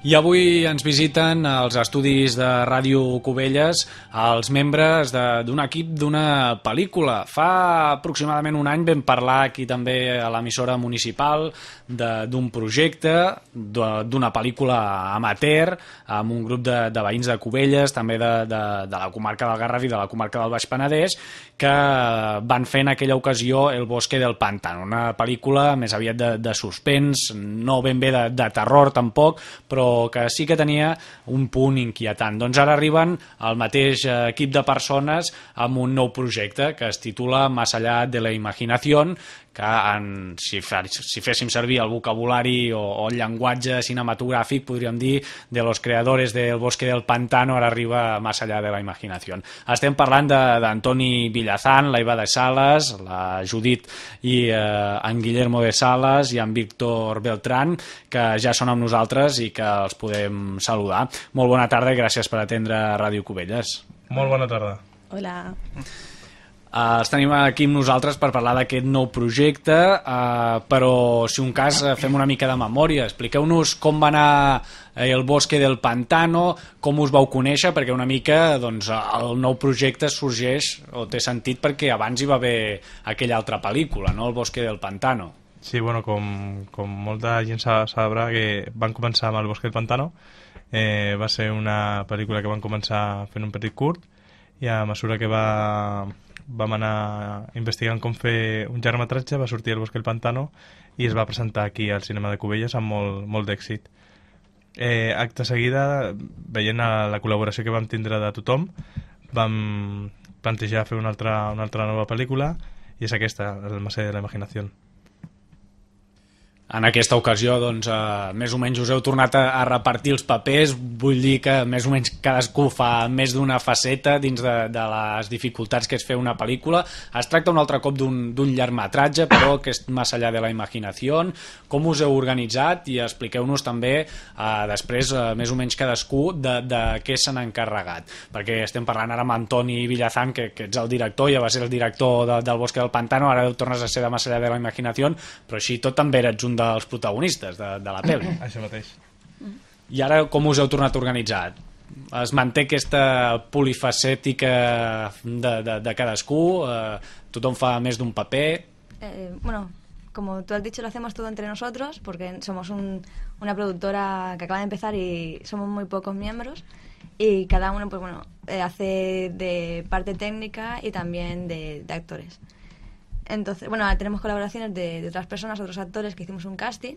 I avui ens visiten als estudis de Ràdio Cubelles els membres d'un equip d'una pel·lícula. Fa aproximadament un any vam parlar aquí també a l'emissora municipal d'un projecte, d'una pel·lícula amateur, amb un grup de, de veïns de Cubelles, també de, de, de la comarca del Garraf i de la comarca del Baix Penedès, que van fer en aquella ocasió El bosque del pantano, una pel·lícula més aviat de, de suspens, no ben bé de, de terror tampoc, però que sí que tenia un punt inquietant. Doncs ara arriben al mateix equip de persones amb un nou projecte que es titula Massallà de la imaginació, que en, si, si féssim servir el vocabulari o, o el llenguatge cinematogràfic, podríem dir, de los creadores del bosque del pantano ara arriba més allà de la imaginació. Estem parlant d'Antoni Villazán, la Iva de Sales, la Judit i eh, en Guillermo de Sales i en Víctor Beltrán, que ja són amb nosaltres i que els podem saludar. Molt bona tarda i gràcies per atendre Ràdio Cubelles. Molt bona tarda. Hola. Uh, eh, els tenim aquí amb nosaltres per parlar d'aquest nou projecte, uh, però si un cas eh, fem una mica de memòria. Expliqueu-nos com va anar el Bosque del Pantano, com us vau conèixer, perquè una mica doncs, el nou projecte sorgeix o té sentit perquè abans hi va haver aquella altra pel·lícula, no? el Bosque del Pantano. Sí, bueno, com, com molta gent sabrà que van començar amb el Bosque del Pantano, eh, va ser una pel·lícula que van començar fent un petit curt i a mesura que va vam anar investigant com fer un llargmetratge, va sortir El bosc el pantano i es va presentar aquí al cinema de Cubelles amb molt, molt d'èxit. Eh, acte seguida, veient la, col·laboració que vam tindre de tothom, vam plantejar fer una altra, una altra nova pel·lícula i és aquesta, El Macé de la Imaginació en aquesta ocasió, doncs, eh, més o menys us heu tornat a, a repartir els papers, vull dir que més o menys cadascú fa més d'una faceta dins de, de les dificultats que és fer una pel·lícula. Es tracta un altre cop d'un metratge, però ah. que és massa allà de la imaginació. Com us heu organitzat? I expliqueu-nos també eh, després, eh, més o menys cadascú, de, de què s'han encarregat. Perquè estem parlant ara amb Antoni Villazán, que, que ets el director, ja va ser el director de, del Bosque del Pantano, ara tornes a ser de massa allà de la imaginació, però així tot també eres un dels protagonistes de, de la pel·li. Això mateix. I ara com us heu tornat organitzat? Es manté aquesta polifacètica de, de, de cadascú? Eh, tothom fa més d'un paper? Eh, bueno, como tú has dicho, lo hacemos todo entre nosotros porque somos un, una productora que acaba de empezar y somos muy pocos miembros y cada uno pues bueno eh, hace de parte técnica y también de, de actores. Entonces, bueno, tenemos colaboraciones de, otras personas, otros actores que hicimos un casting,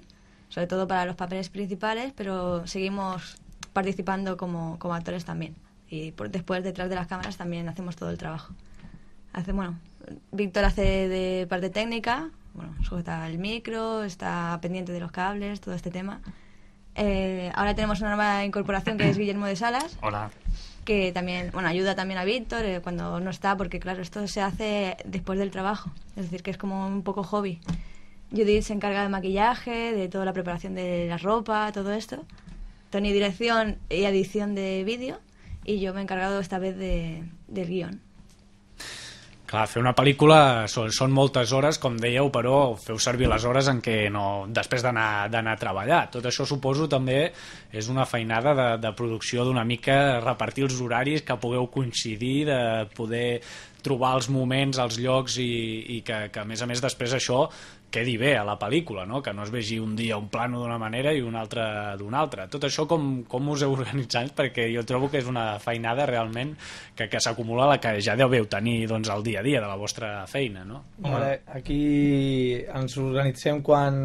sobre todo para los papeles principales, pero seguimos participando como, actores también. Y por, después, detrás de las cámaras, también hacemos todo el trabajo. Hace, bueno, Víctor hace de parte técnica, bueno, sujeta el micro, está pendiente de los cables, todo este tema. Eh, ahora tenemos una nueva incorporación que es Guillermo de Salas. Hola que también, bueno, ayuda también a Víctor eh, cuando no está, porque claro, esto se hace después del trabajo, es decir, que es como un poco hobby. Judith se encarga de maquillaje, de toda la preparación de la ropa, todo esto. Tony dirección y edición de vídeo y yo me he encargado esta vez de, del guión. Clar, fer una pel·lícula són, són moltes hores, com dèieu, però feu servir les hores en què no, després d'anar a treballar. Tot això, suposo, també és una feinada de, de producció d'una mica repartir els horaris que pugueu coincidir, de poder trobar els moments, els llocs i, i que, que a més a més després això quedi bé a la pel·lícula, no? que no es vegi un dia un plano d'una manera i un altre d'una altra. Tot això com, com us heu organitzat? Perquè jo trobo que és una feinada realment que, que s'acumula la que ja deveu tenir doncs, el dia a dia de la vostra feina. No? Vale, aquí ens organitzem quan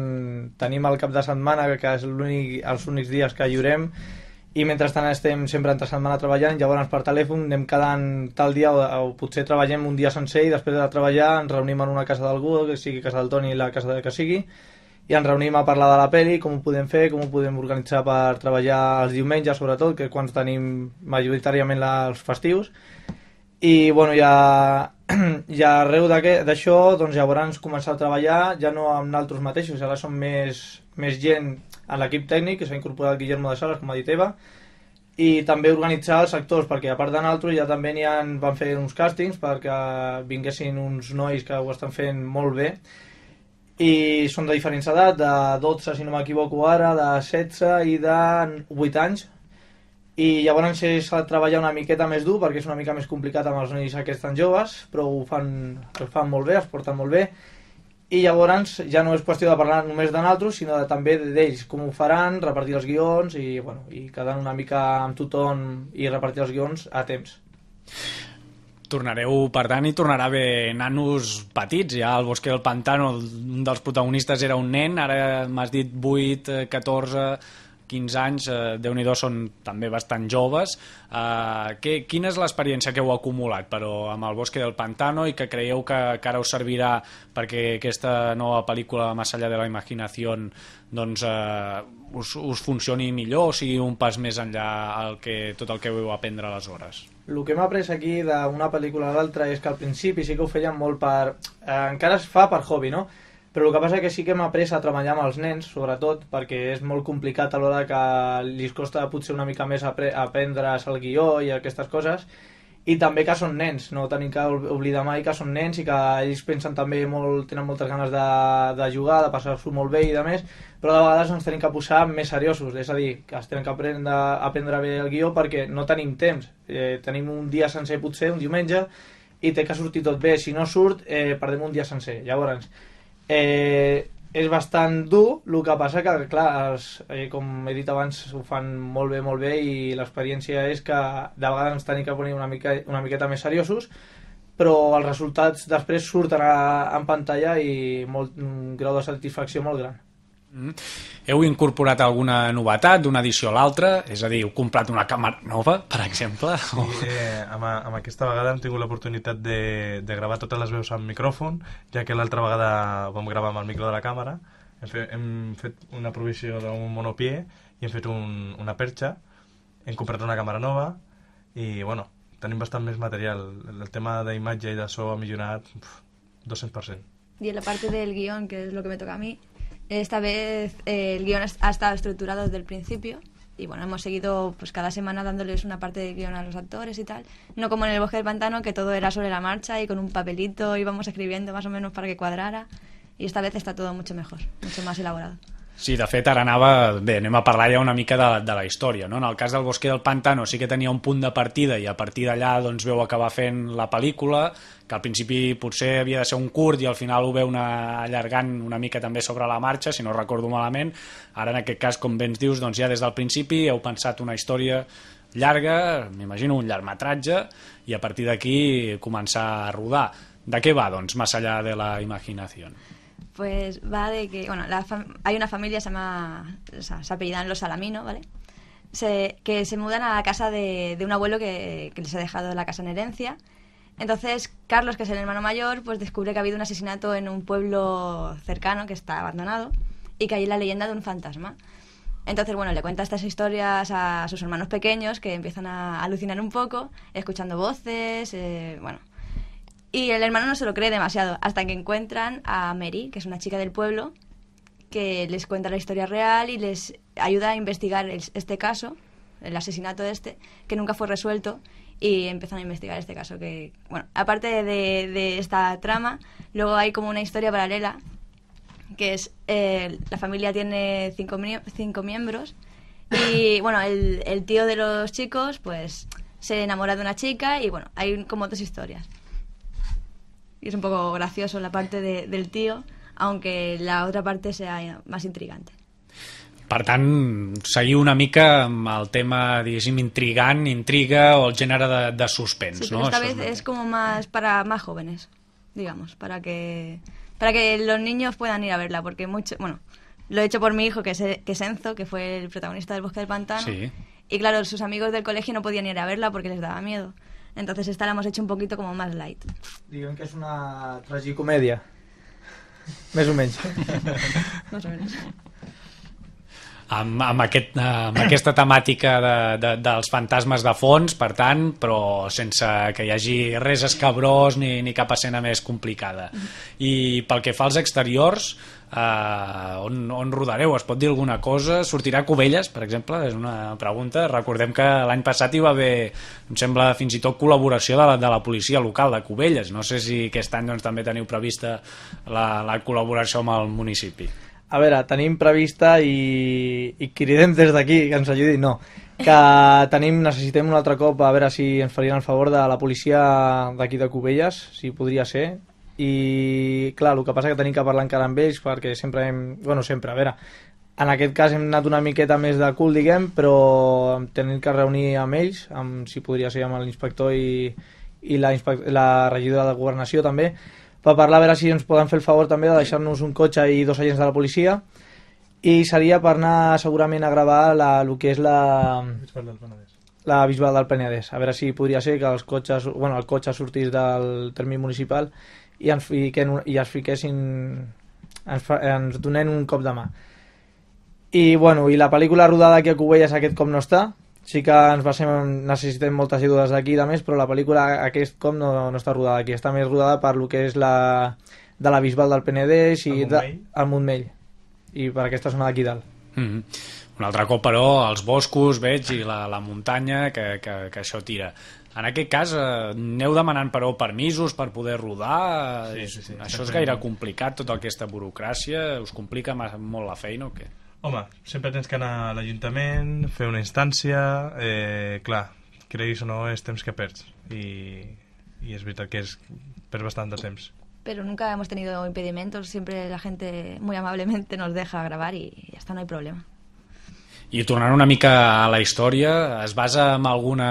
tenim el cap de setmana, que és els únics dies que llorem, i mentrestant estem sempre entre setmana treballant, llavors per telèfon anem quedant tal dia o, o potser treballem un dia sencer i després de treballar ens reunim en una casa d'algú, que sigui casa del Toni, la casa de que sigui, i ens reunim a parlar de la peli, com ho podem fer, com ho podem organitzar per treballar els diumenges sobretot, que és quan tenim majoritàriament la, els festius, i bueno, ja, ja arreu d'això doncs llavors començar a treballar ja no amb nosaltres mateixos, ara som més més gent a l'equip tècnic, que s'ha incorporat Guillermo de Sales, com ha dit Eva, i també organitzar els actors, perquè a part de ja també n'hi han, van fer uns càstings perquè vinguessin uns nois que ho estan fent molt bé i són de diferents edats, de 12 si no m'equivoco ara, de 16 i de 8 anys i llavors és treballar una miqueta més dur perquè és una mica més complicat amb els nois aquests tan joves però ho fan, ho fan molt bé, es porten molt bé i llavors ja no és qüestió de parlar només de nosaltres, sinó de, també d'ells, com ho faran, repartir els guions i, bueno, i quedar una mica amb tothom i repartir els guions a temps. Tornareu, per tant, i tornarà a haver nanos petits, ja al Bosque del Pantano un dels protagonistes era un nen, ara m'has dit 8, 14, eh, 15 anys, eh, déu nhi són també bastant joves. Eh, que, quina és l'experiència que heu acumulat, però amb el Bosque del Pantano i que creieu que, que ara us servirà perquè aquesta nova pel·lícula Más allá de la imaginació doncs, eh, us, us funcioni millor o sigui un pas més enllà el que, tot el que veu aprendre aleshores? El que hem après aquí d'una pel·lícula a l'altra és que al principi sí que ho feien molt per... Eh, encara es fa per hobby, no? Però el que passa és que sí que hem après a treballar amb els nens, sobretot, perquè és molt complicat a l'hora que li costa potser una mica més aprendre's el guió i aquestes coses, i també que són nens, no tenim que oblidar mai que són nens i que ells pensen també molt, tenen moltes ganes de, de jugar, de passar-s'ho molt bé i de més, però de vegades ens tenim que posar més seriosos, és a dir, que ens tenim que aprendre, aprendre bé el guió perquè no tenim temps, eh, tenim un dia sencer potser, un diumenge, i té que sortir tot bé, si no surt eh, perdem un dia sencer, llavors Eh, és bastant dur, el que passa que, clar, els, eh, com he dit abans, ho fan molt bé, molt bé i l'experiència és que de vegades ens tenim que posar una, mica, una miqueta més seriosos, però els resultats després surten a, en pantalla i molt, un grau de satisfacció molt gran. Mm. Heu incorporat alguna novetat d'una edició a l'altra? És a dir, heu comprat una càmera nova, per exemple? Sí, eh, amb, amb aquesta vegada hem tingut l'oportunitat de, de gravar totes les veus amb micròfon, ja que l'altra vegada vam gravar amb el micro de la càmera. Hem, fet, hem fet una provisió d'un monopié i hem fet un, una perxa, hem comprat una càmera nova i, bueno, tenim bastant més material. El, tema d'imatge i de so ha millorat uf, 200%. I en la part del guió, que és el que me toca a mi, Esta vez eh, el guión ha estado estructurado desde el principio y bueno, hemos seguido pues cada semana dándoles una parte de guión a los actores y tal. No como en el bosque del pantano, que todo era sobre la marcha y con un papelito íbamos escribiendo más o menos para que cuadrara. Y esta vez está todo mucho mejor, mucho más elaborado. Sí, de fet, ara anava... Bé, anem a parlar ja una mica de, de la història, no? En el cas del Bosque del Pantano sí que tenia un punt de partida i a partir d'allà doncs veu acabar fent la pel·lícula, que al principi potser havia de ser un curt i al final ho veu una, allargant una mica també sobre la marxa, si no recordo malament. Ara, en aquest cas, com bé ens dius, doncs ja des del principi heu pensat una història llarga, m'imagino un llargmetratge, i a partir d'aquí començar a rodar. De què va, doncs, més allà de la imaginació? Pues va de que, bueno, hay una familia, se llama, se apellidan los Salamino, ¿vale? que se mudan a la casa de, de un abuelo que, les ha dejado la casa en herencia. Entonces, Carlos, que es el hermano mayor, pues descubre que ha habido un asesinato en un pueblo cercano que está abandonado y que hay la leyenda de un fantasma. Entonces, bueno, le cuenta estas historias a sus hermanos pequeños que empiezan a alucinar un poco, escuchando voces, eh, bueno, y el hermano no se lo cree demasiado, hasta que encuentran a Mary, que es una chica del pueblo, que les cuenta la historia real y les ayuda a investigar este caso, el asesinato de este, que nunca fue resuelto, y empiezan a investigar este caso. Que, bueno, aparte de, esta trama, luego hay como una historia paralela, que es eh, la familia tiene cinco, cinco miembros, y bueno, el, tío de los chicos, pues se enamora de una chica, y bueno, hay como dos historias. Y es un poco gracioso la parte de, del tío, aunque la otra parte sea más intrigante. Per salió una mica tema el tema, me intrigante, intriga o el de, de ¿no? esta vez es, como más para más jóvenes, digamos, para que para que los niños puedan ir a verla, porque mucho, bueno, lo he hecho por mi hijo, que es, que Enzo, que fue el protagonista del Bosque del Pantano, y claro, sus amigos del colegio no podían ir a verla porque les daba miedo. Entonces esta la hemos hecho un poquito como más light. Digan que es una tragicomedia. Més o menys. Más o menos amb, amb, aquest, amb aquesta temàtica de, de, dels fantasmes de fons, per tant, però sense que hi hagi res escabrós ni, ni cap escena més complicada. I pel que fa als exteriors, eh, on, on rodareu? Es pot dir alguna cosa? Sortirà Cubelles, per exemple? És una pregunta. Recordem que l'any passat hi va haver, em sembla, fins i tot col·laboració de la, de la policia local de Cubelles. No sé si aquest any doncs, també teniu prevista la, la col·laboració amb el municipi. A veure, tenim prevista i, i cridem des d'aquí que ens ajudi, no. Que tenim, necessitem un altre cop a veure si ens farien el favor de la policia d'aquí de Cubelles, si podria ser. I clar, el que passa que tenim que parlar encara amb ells perquè sempre hem... Bueno, sempre, a veure, en aquest cas hem anat una miqueta més de cul, diguem, però tenim que reunir amb ells, amb, si podria ser amb l'inspector i, i la, la regidora de governació també, per parlar a veure si ens poden fer el favor també de deixar-nos un cotxe i dos agents de la policia i seria per anar segurament a gravar la, el que és la... Bisbal del Penedès. La Bisbal del Penedès. A veure si podria ser que els cotxes, bueno, el cotxe sortís del termí municipal i ens, fiquen, i ens fiquessin... Ens, ens donen un cop de mà. I, bueno, i la pel·lícula rodada aquí a Cubelles aquest cop no està, sí que ens ser, necessitem moltes ajudes d'aquí i de més, però la pel·lícula aquest cop no, no està rodada aquí, està més rodada per lo que és la, de la Bisbal del Penedès i el Montmell, de, Montmell i per aquesta zona d'aquí dalt. Mm -hmm. Un altre cop, però, els boscos, veig, i la, la muntanya, que, que, que això tira. En aquest cas, eh, aneu demanant, però, permisos per poder rodar? Sí, sí, sí, Això és gaire complicat, tota aquesta burocràcia? Us complica molt la feina o què? Home, sempre tens que anar a l'Ajuntament, fer una instància... Eh, clar, creguis o no, és temps que perds. I, i és veritat que és, perds bastant de temps. Però nunca hemos tenido impedimentos, siempre la gente muy amablemente nos deja grabar y hasta no hay problema. I tornant una mica a la història, es basa en alguna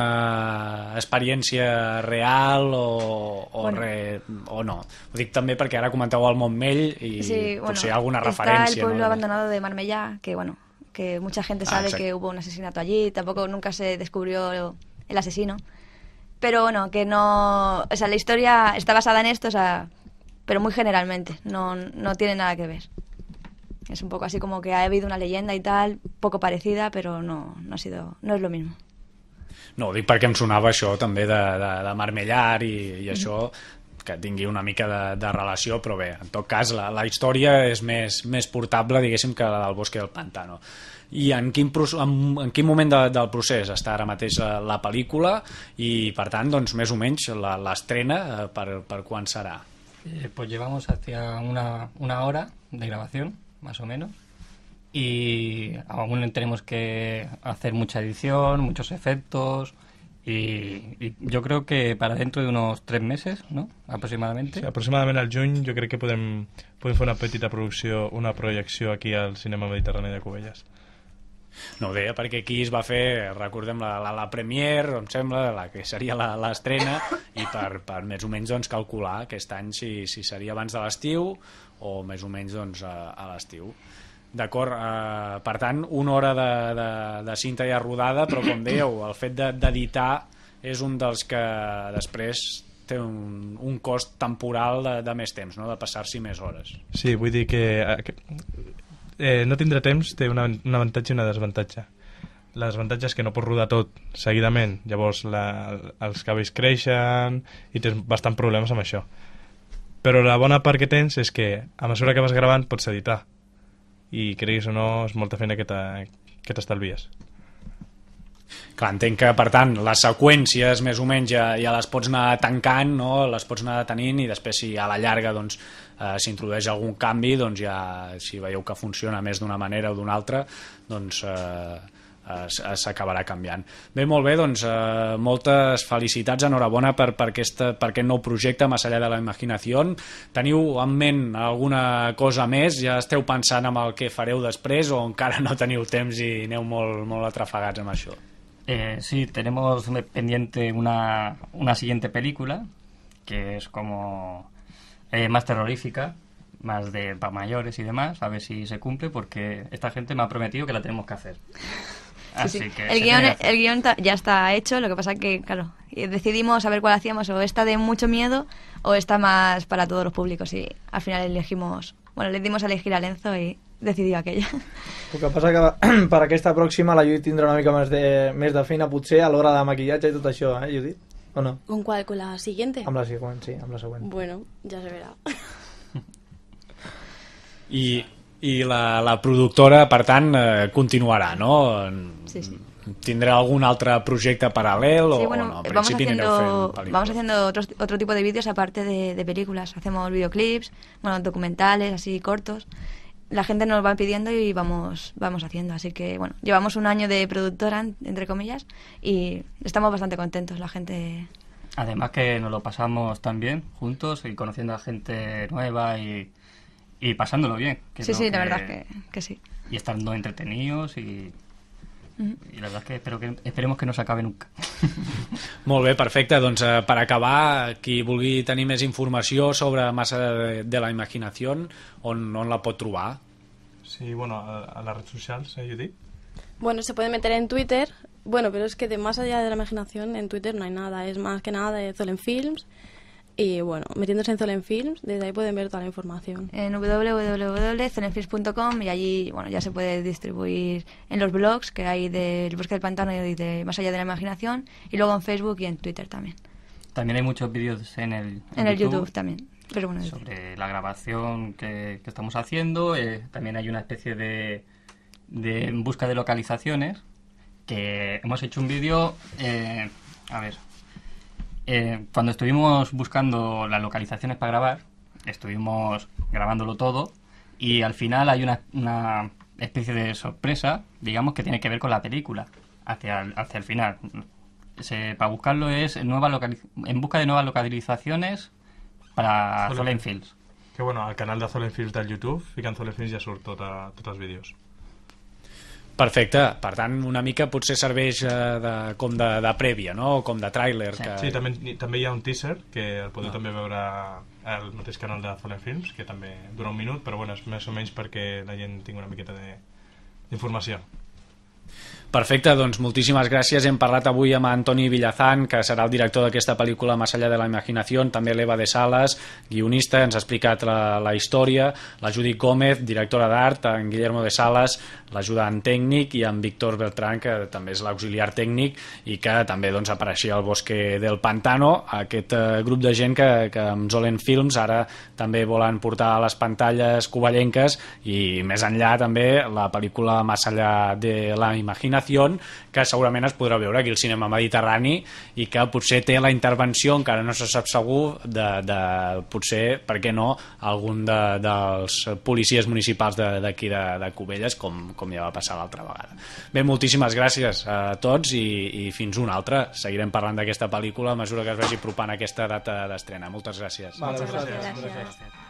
experiència real o, o, bueno. re, o no? Ho dic també perquè ara comenteu el Montmell i sí, bueno, hi ha alguna referència. Està el pueblo no? abandonado de Marmellà, que bueno, que mucha gente ah, sabe ah, que hubo un asesinato allí, tampoco nunca se descubrió el asesino. Pero bueno, que no... O sea, la historia está basada en esto, o sea, pero muy generalmente, no, no tiene nada que ver. Es un poco así como que ha habido una leyenda y tal, poco parecida, pero no, no ha sido, no es lo mismo. No, ho dic perquè em sonava això també de, de, de marmellar i, i això que tingui una mica de, de relació, però bé, en tot cas la, la història és més, més portable, diguéssim, que la del bosc i del pantano. I en quin, en, en quin moment de, del procés està ara mateix la, la pel·lícula i, per tant, doncs, més o menys l'estrena eh, per, per quan serà? Eh, pues llevamos hacia una, una hora de grabación más o menos. Y aún tenemos que hacer mucha edición, muchos efectos. Y, yo creo que para dentro de unos tres meses, ¿no? Aproximadamente. al junio yo creo que pueden ser hacer una petita producción una proyección aquí al Cinema Mediterráneo de Cubellas. No ho deia perquè aquí es va fer, recordem, la, la, la premier, em sembla, la que seria l'estrena, i per, per més o menys doncs, calcular aquest any si, si seria abans de l'estiu o més o menys doncs, a, a l'estiu. D'acord, eh, per tant, una hora de, de, de cinta ja rodada, però com dèieu, el fet d'editar de, és un dels que després té un, un cost temporal de, de més temps, no? de passar-s'hi més hores. Sí, vull dir que, eh, que eh, no tindre temps té una, un avantatge i una desavantatge. L'avantatge és que no pots rodar tot seguidament, llavors la, els cabells creixen i tens bastant problemes amb això. Però la bona part que tens és que a mesura que vas gravant pots editar i creguis o no és molta feina que t'estalvies. Clar, entenc que, per tant, les seqüències més o menys ja, ja les pots anar tancant, no? les pots anar tenint i després si a la llarga doncs, eh, s'introdueix algun canvi, doncs ja, si veieu que funciona més d'una manera o d'una altra, doncs... Eh, s'acabarà canviant. Bé, molt bé, doncs eh, moltes felicitats, enhorabona per, per, aquesta, per aquest nou projecte Més allà de la imaginació. Teniu en ment alguna cosa més? Ja esteu pensant en el que fareu després o encara no teniu temps i aneu molt, molt atrafegats amb això? Eh, sí, tenemos pendiente una, siguiente película, que es como eh, más terrorífica, más de para mayores y demás, a ver si se cumple, porque esta gente me ha prometido que la tenemos que hacer. el, guión, el ya está hecho, lo que pasa que, claro, eh, decidimos a ver cuál hacíamos, o está de mucho miedo o está más para todos los públicos. Y al final elegimos, bueno, le dimos a elegir a Lenzo y decidir aquella. El que passa que per aquesta pròxima la Judit tindrà una mica més de, més de feina potser a l'hora de maquillatge i tot això, eh, Judit? O no? ¿Con cuál? ¿Con la siguiente? Amb la següent, sí, amb la següent. Bueno, ja se verá. I, i la, la productora, per tant, eh, continuarà, no? Sí, sí. ¿Tendrá algún otro proyecto paralelo? Sí, bueno, o no? vamos, haciendo, vamos haciendo otro, otro tipo de vídeos aparte de, de películas. Hacemos videoclips, bueno, documentales así cortos la gente nos va pidiendo y vamos, vamos haciendo. Así que, bueno, llevamos un año de productora, entre comillas, y estamos bastante contentos, la gente. Además que nos lo pasamos también juntos y conociendo a gente nueva y, y pasándolo bien. Que sí, sí, de la verdad que, que sí. Y estando entretenidos y Mm-hmm. i la veritat és que, espero que esperemos que no s'acabe nunca. Molt bé, perfecte. Doncs eh, per acabar, qui vulgui tenir més informació sobre Massa de, de la Imaginació, on, on la pot trobar? Sí, bueno, a, a les redes socials, ¿eh, Judit Bueno, se puede meter en Twitter. Bueno, pero es que de más allá de la imaginación, en Twitter no hay nada. Es más que nada de Zolen Films. Y bueno, metiéndose en Zelenfilms... desde ahí pueden ver toda la información. En www.zolenfilms.com y allí bueno ya se puede distribuir en los blogs que hay del Bosque del Pantano y de Más allá de la imaginación, y luego en Facebook y en Twitter también. También hay muchos vídeos en el en, el YouTube, también. Pero sobre la grabación que, que estamos haciendo, eh, también hay una especie de, de busca de localizaciones que hemos hecho un vídeo, eh, a ver, eh, cuando estuvimos buscando las localizaciones para grabar, estuvimos grabándolo todo y al final hay una, especie de sorpresa, digamos, que tiene que ver con la película, hacia el, hacia el final. para buscarlo es nueva en busca de nuevas localizaciones para Solenfields. Que bueno, al canal de Solenfields del YouTube y Solenfields ya surt ya a, vídeos. Perfecte, per tant, una mica potser serveix eh, de, com de, de prèvia, no? O com de tràiler. Sí, que... sí també, també hi ha un teaser que el podeu no. Ah. també veure al mateix canal de Fallen Films, que també dura un minut, però bueno, és més o menys perquè la gent tingui una miqueta d'informació. Perfecte, doncs moltíssimes gràcies. Hem parlat avui amb Antoni Villazán, que serà el director d'aquesta pel·lícula Massalla de la imaginació, també l'Eva de Sales, guionista, ens ha explicat la, la història, la Judit Gómez, directora d'art, en Guillermo de Sales, l'ajudant tècnic, i en Víctor Beltrán, que també és l'auxiliar tècnic i que també doncs, apareixia al Bosque del Pantano, aquest eh, grup de gent que, que amb Zolen Films ara també volen portar a les pantalles covallenques i més enllà també la pel·lícula Massalla de la imaginació Nación, que segurament es podrà veure aquí al cinema mediterrani i que potser té la intervenció, encara no se sap segur, de, de potser, per què no, algun de, dels policies municipals d'aquí de, de, de Cubelles, com, com ja va passar l'altra vegada. Bé, moltíssimes gràcies a tots i, i fins una altra. Seguirem parlant d'aquesta pel·lícula a mesura que es vagi propant aquesta data d'estrena. Moltes gràcies. Moltes gràcies. gràcies. gràcies.